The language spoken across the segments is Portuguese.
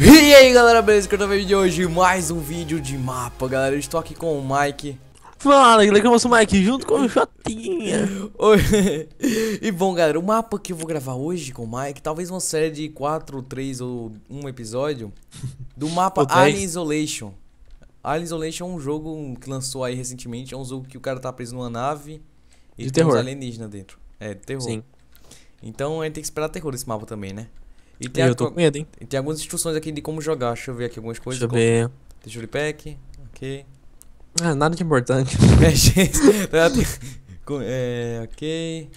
E aí galera, beleza? Que eu tô vendo de hoje mais um vídeo de mapa, galera. Eu estou aqui com o Mike. Fala, galera, que eu sou o Mike, junto com o Jotinha. Oi. E bom, galera, o mapa que eu vou gravar hoje com o Mike, talvez uma série de 4, 3 ou um episódio do mapa Alien Isolation. Alien Isolation é um jogo que lançou aí recentemente, é um jogo que o cara tá preso numa nave e de tem terror. uns alienígenas dentro. É, de terror. Sim. Então a gente tem que esperar terror desse mapa também, né? E tem eu tô com medo, hein? Tem algumas instruções aqui de como jogar. Deixa eu ver aqui algumas coisas. Deixa eu como... ver. Deixa pack. Ok. Ah, nada de importante. É, gente. É, é, ok.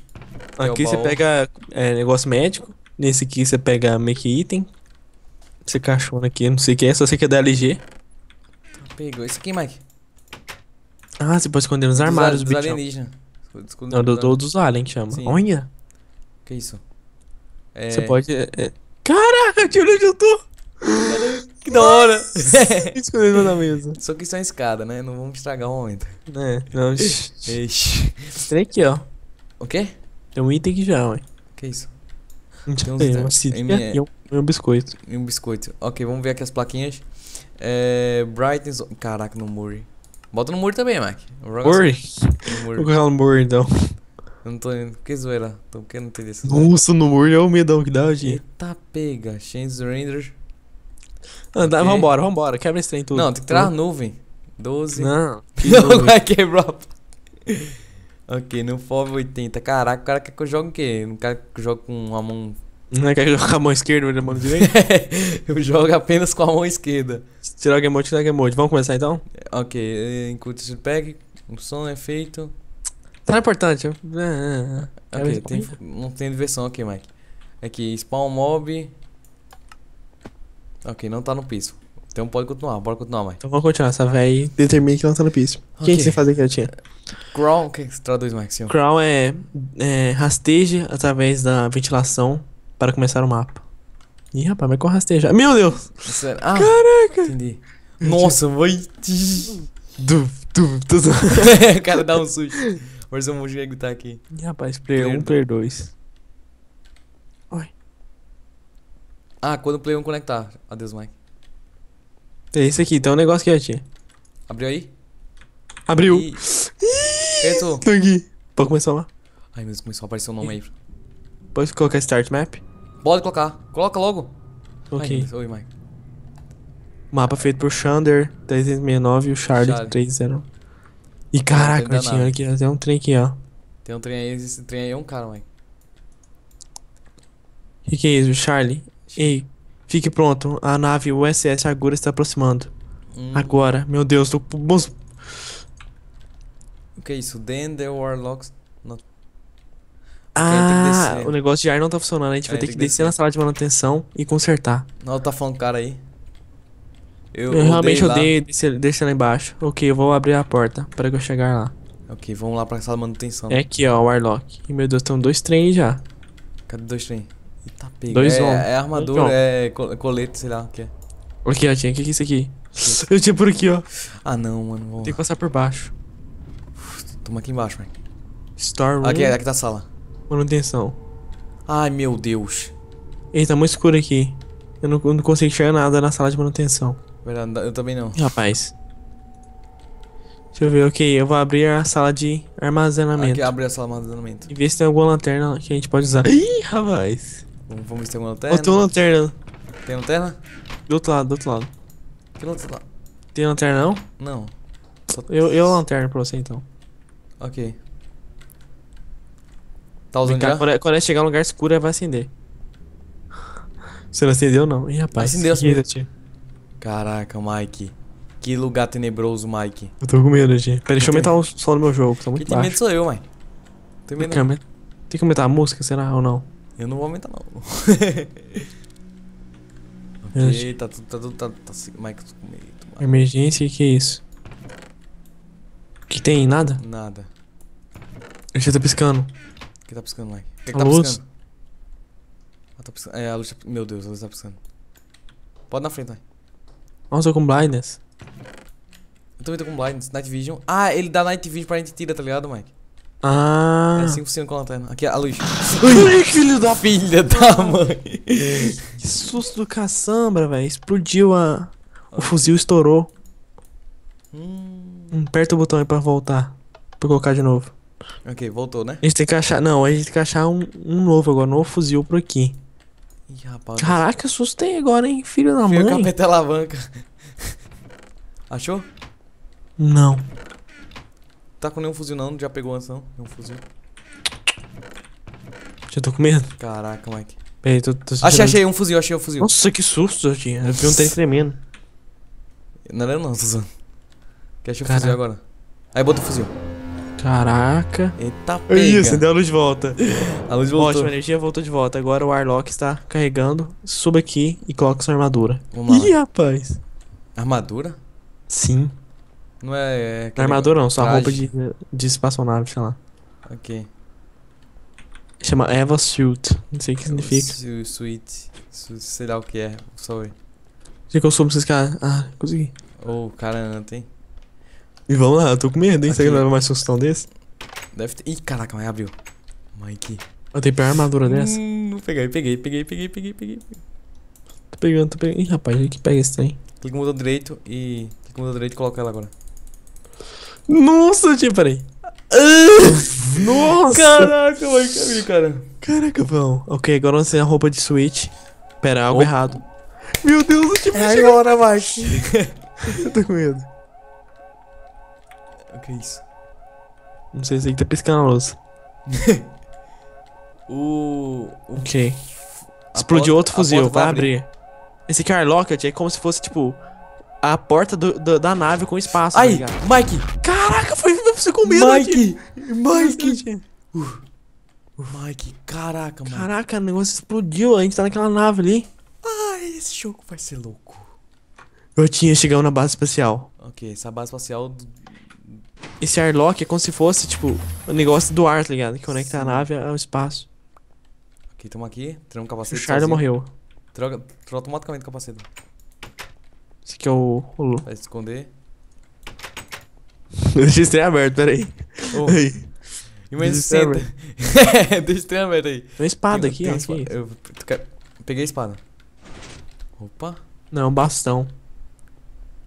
Aqui você pega é, negócio médico. Nesse aqui você pega meio que item. Esse cachorro aqui, não sei o que é, só sei que é da LG. Tá, pegou. Esse aqui, Mike? Ah, você pode esconder nos armários, dos, dos Não, do, do, dos aliens chama. Sim. Olha! Que isso? É... Você pode. É, é de onde eu tô? Que da hora! Escondendo na mesa. Só que isso é uma escada, né? Não vamos estragar o momento. É, não. Ixi. Tem aqui, ó. O quê? Tem um item aqui já, ué. Que isso? Tem uns é, uma e um, biscoito. E um biscoito. Ok, vamos ver aqui as plaquinhas. É... Brighton Caraca, no Murray. Bota no Murray também, Mac. Murray? Assim. Vou colocar no Murray, então. Eu não tô indo. Que zoeira. Tô querendo ter isso. Nossa, no Word é o medão que dá, hoje. Eita pega. Chains Render. Andar, ah, okay. vambora, vambora. Quebra esse trem tudo. Não, tem que tirar a nuvem. 12. Não. não vai quebrar. ok, no FOV 80. Caraca, o cara quer que eu jogue o quê? Não quer que eu jogue com a mão. Não é que eu jogue com a mão esquerda ou a é mão direita? eu jogo apenas com a mão esquerda. Tirar o emote, tirar o emote. Vamos começar então? Ok, eh, enquanto isso pega, o som é feito. Não tá é importante. É, é, é. é okay, tem, não tem diversão aqui, Mike é que spawn mob. Ok, não tá no piso. Então pode continuar, bora continuar, Mike. Então vamos continuar, essa véi determina que não tá no piso. O okay. que você fazer que ela tinha? Crawl, o que você traduz, Mike? Crawl é, é rasteje através da ventilação para começar o mapa. Ih, rapaz, mas com rasteja. Meu Deus! Sério? Ah, Caraca! Entendi. Nossa, vai. Du, du, du. O cara dá um susto. Forza Mojego tá aqui. Ih, rapaz, player 1, player 2. Oi. Ah, quando o player 1 conectar. Adeus, Mike. É esse aqui, tem um negócio que já Abriu aí? Abriu. E... Eito. Tô aqui. Pode começar lá. Ai, Deus, começou a aparecer o um nome aí. Pode colocar start map? Pode colocar. Coloca logo. Ok. Ai, oi, Mike. Mapa feito por Xander 369 e o Charlie, Charlie. 30. E caraca, Martinho, olha aqui, tem um trem aqui, ó. Tem um trem aí, esse trem aí é um cara, mãe. O que, que é isso, Charlie? Ei, fique pronto, a nave USS Agora está aproximando. Hum. Agora, meu Deus, tô. O que é isso? Then the Warlocks. Not... Ah, o negócio de ar não tá funcionando. A gente é, vai ter que, que descer, descer na sala de manutenção e consertar. Não, tá falando cara aí. Eu, eu realmente odeio descer, descer lá embaixo. Ok, eu vou abrir a porta para eu chegar lá. Ok, vamos lá pra sala de manutenção. É aqui, ó, o Warlock. E meu Deus, estão dois trens já. Cadê dois trens? Eita, tá pega. Dois é, É armadura, dois é colete, sei lá o que é. Aqui, ó, tinha. O que é isso aqui? Que? Eu tinha por aqui, ó. Ah, não, mano. Tem que passar por baixo. Toma aqui embaixo, velho. Star Room. Aqui, aqui tá a sala. Manutenção. Ai, meu Deus. Eita, tá muito escuro aqui. Eu não, eu não consigo enxergar nada na sala de manutenção. Verdade, eu também não. Rapaz. Deixa eu ver, ok. Eu vou abrir a sala de armazenamento. Aqui abre a sala de armazenamento. E ver se tem alguma lanterna que a gente pode usar. Ih, rapaz. Vamos ver se tem alguma lanterna. Ó, tem uma lanterna. Tem lanterna? Do outro lado, do outro lado. Tem lanterna? Tem lanterna não? Não. Só... Eu, eu lanterna pra você então. Ok. Tá usando cá, já? Quando, é, quando é chegar um lugar escuro, vai é acender. Você não acendeu não? Ih, rapaz. Acendeu, acendeu. Caraca, Mike. Que lugar tenebroso, Mike. Eu tô com medo, gente. Pera, deixa eu aumentar o som do meu jogo, que tá muito Quem tem medo sou eu, Mike. Tem medo. Tem que, aumentar, tem que aumentar a música, será ou não? Eu não vou aumentar, não. ok, tá tudo, tá tudo, tá, tá, Mike, tô com medo. Mike. Emergência, que é isso? Que tem? Nada? Nada. Ele tá piscando. O que tá piscando, Mike? O que, que a tá luz? piscando? Ah, tá piscando. É, a luz tá... Meu Deus, a luz tá piscando. Pode na frente, Mike. Nossa, eu tô com blindness. Eu também tô com blindness. Night vision. Ah, ele dá night vision pra gente tira, tá ligado, Mike? Ah. É 5% assim com a lanterna. Aqui, a luz. filho da filha da mãe. que susto do caçamba, velho. Explodiu a. O fuzil estourou. Hum. Aperta o botão aí pra voltar. Pra colocar de novo. Ok, voltou, né? A gente tem que achar. Não, a gente tem que achar um, um novo agora, um novo fuzil por aqui. Ih, rapaz. Caraca, assustei agora, hein, filho da mãe. Fio capeta alavanca. Achou? Não. Tá com nenhum fuzil não, já pegou antes não? Nenhum fuzil. Já tô com medo. Caraca, Mike. Peraí, tô, tô Achei, achei um fuzil, achei um fuzil. Nossa, que susto, Jotinho. Eu vi um trem tremendo. Não era é não, Suzano. Quer achar o fuzil agora? Aí bota o fuzil. Caraca. Eita é pega. Isso, deu a luz de volta. A luz voltou. Ótimo, a energia voltou de volta. Agora o Arlock está carregando. Suba aqui e coloca sua armadura. Vamos Ih, rapaz. Armadura? Sim. Não é... é não é armadura não, só traje. roupa de, de espaçonave, sei lá. Ok. Chama Eva Suit. Não sei o que significa. Suit. Sei lá o que é. Sorry. Sei que eu soube vocês, cara. Ah, consegui. Ô, oh, cara anta, hein. E vamos lá, eu tô com medo, hein? Será que leva mais sustão desse? Deve ter. Ih, caraca, mas abriu. Mike. Eu tenho que pegar armadura dessa. Hum, peguei, peguei, peguei, peguei, peguei, peguei. Tô pegando, tô pegando. Ih, rapaz, que pega esse trem. Clica no botão direito e. Clica no botão direito e coloca ela agora. Nossa, tia, peraí. Ah! Nossa! Caraca, vai caminho, cara. Caraca, vão. Ok, agora você tem a roupa de Switch. Pera, algo oh. errado. Meu Deus, o tipo É agora, Mike. eu tô com medo. O que é isso? Não sei, sei que tá piscando a lousa. o. O que? Explodiu outro fuzil, tá vai abrir. abrir. Esse aqui é Locket, é como se fosse, tipo, a porta do, do, da nave com espaço. Aí, tá Mike! Caraca, foi você com medo Mike! Aqui. Mike! Uh, uh, Mike, caraca, mano. Caraca, o negócio explodiu, a gente tá naquela nave ali. Ai, esse jogo vai ser louco. Eu tinha chegado na base espacial. Ok, essa base espacial esse airlock é como se fosse, tipo, o um negócio do ar, tá ligado? Que conecta Sim. a nave ao espaço. Ok, tamo aqui. Tiramos um capacete. O Charlie morreu. Troca, troca automaticamente o capacete. Esse aqui é o. o... Vai se esconder. Deixa o trem aberto, peraí. Oh. Aí. Imagina senta. Deixa o trem aberto aí. Tem uma espada tem, aqui, tem ó. Espada. Aqui. Eu quer... peguei a espada. Opa. Não, é bastão.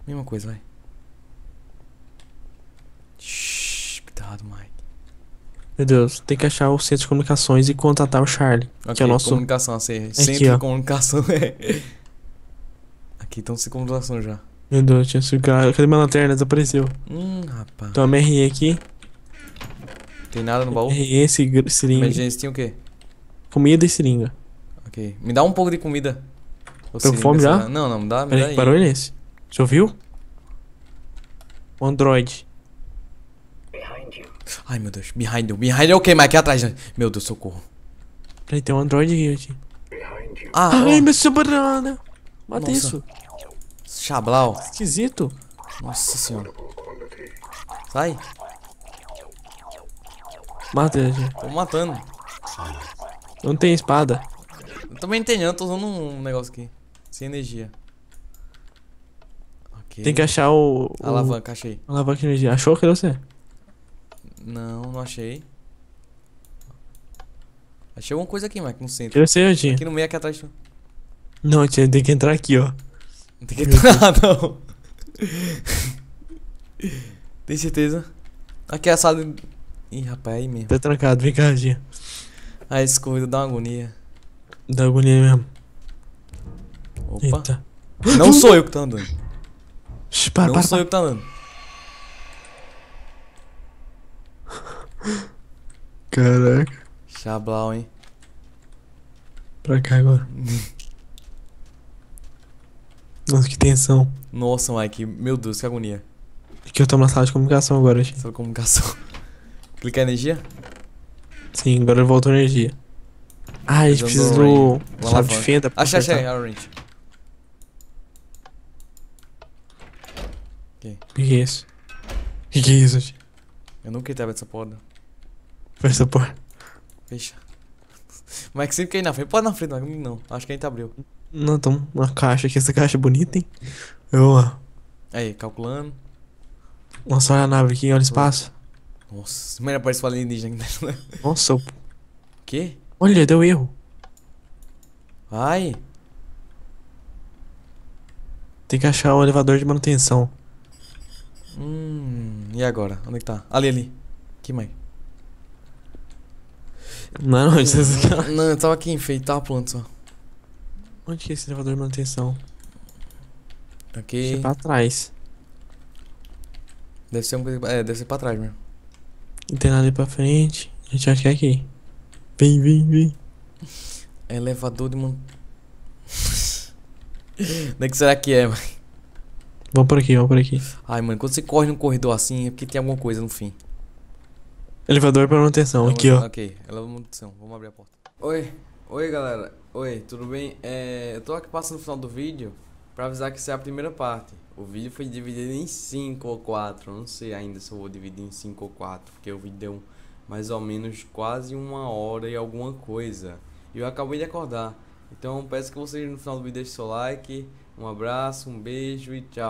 Mesma coisa, vai. errado, Mike. Meu Deus, tem que achar o centro de comunicações e contatar o Charlie. Okay, que é o nosso. Comunicação, assim, é centro aqui, de comunicação. É. Aqui estão sem comunicação já. Meu Deus, tinha sugar. Cadê minha lanterna? Desapareceu. Hum, rapaz. Toma RE aqui. Tem nada no baú? RE, seringa. Mas o quê? Comida e seringa. Ok. Me dá um pouco de comida. Tem fome já? Não, não, me dá. Me Peraí, que barulho é esse? Você ouviu? O Android. Ai, meu Deus. Behind you. Behind you. Ok, Mas aqui atrás. Né? Meu Deus, socorro. Peraí, tem um androide aqui, gente. Ah, Ai, meu sobrana. Mata isso. Chablau. Esquisito. Nossa senhora. Sai. Mata ele. Tô matando. Eu não tem espada. Eu também tenho, eu tô usando um negócio aqui. Sem energia. Okay. Tem que achar o. o... Alavanca, achei. Alavanca de energia. Achou que deu você? Não, não achei. Achei alguma coisa aqui, Mike, no centro. Eu sei eu tinha. É. Aqui no meio, aqui atrás. Não, tinha, tem que entrar aqui, ó. Não tem que entrar, lá, não. tem certeza? Aqui é a sala... Ih, rapaz, é aí mesmo. Tá trancado, vem cá, Radinha. Ah, esse corrido dá uma agonia. Dá agonia mesmo. Opa. Eita. Não sou eu que tá andando. Shhh, para, não para, sou para. eu que tá andando. Caraca. Chablau, hein? Pra cá agora. Nossa, que tensão. Nossa, Mike, meu Deus, que agonia. É que eu tô na sala de comunicação agora, gente. Sala de comunicação. Clicar energia? Sim, agora voltou energia. Ah, a gente precisa do chave de fenda. Achei, achei, orange. O que é isso? O que é isso, gente? Eu nunca tava essa porra. Fecha a porta. Fecha. É que sempre cai é na frente. Pode na frente, Não, acho que a gente abriu. Não, tem uma caixa aqui. Essa caixa é bonita, hein? Eu lá. Aí, calculando. Nossa, olha a nave aqui, olha o espaço. Nossa, mas parece falar indígena aqui né? Nossa, o... Que? Olha, deu erro. ai Tem que achar o elevador de manutenção. Hum, e agora? Onde é que tá? Ali, ali. que mãe não, onde é você não, é. não, eu tava aqui enfeitar a planta só. Onde que é esse elevador de manutenção? Aqui. Deve ser é pra trás. Deve ser um. É, deve ser pra trás mesmo. Não tem nada ali pra frente. A gente acha que é aqui. Vem, vem, vem. Elevador de manutenção. Onde é que será que é, mano? Vamos por aqui, vamos por aqui. Ai, mano, quando você corre num corredor assim é porque tem alguma coisa no fim. Elevador para manutenção, aqui ó. Ok, elevador manutenção, vamos abrir a porta. Oi, oi galera, oi, tudo bem? É, eu tô aqui passando no final do vídeo para avisar que essa é a primeira parte. O vídeo foi dividido em 5 ou 4, não sei ainda se eu vou dividir em 5 ou 4, porque o vídeo deu mais ou menos quase uma hora e alguma coisa. E eu acabei de acordar, então peço que vocês no final do vídeo deixem seu like, um abraço, um beijo e tchau.